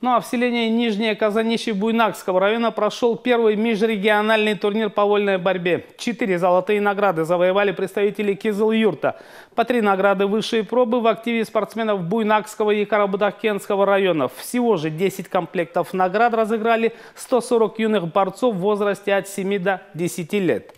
Ну а в селении Нижнее Казанище Буйнакского района прошел первый межрегиональный турнир по вольной борьбе. Четыре золотые награды завоевали представители Кизыл-Юрта. По три награды высшей пробы в активе спортсменов Буйнакского и Карабудахкенского районов. Всего же 10 комплектов наград разыграли 140 юных борцов в возрасте от 7 до 10 лет.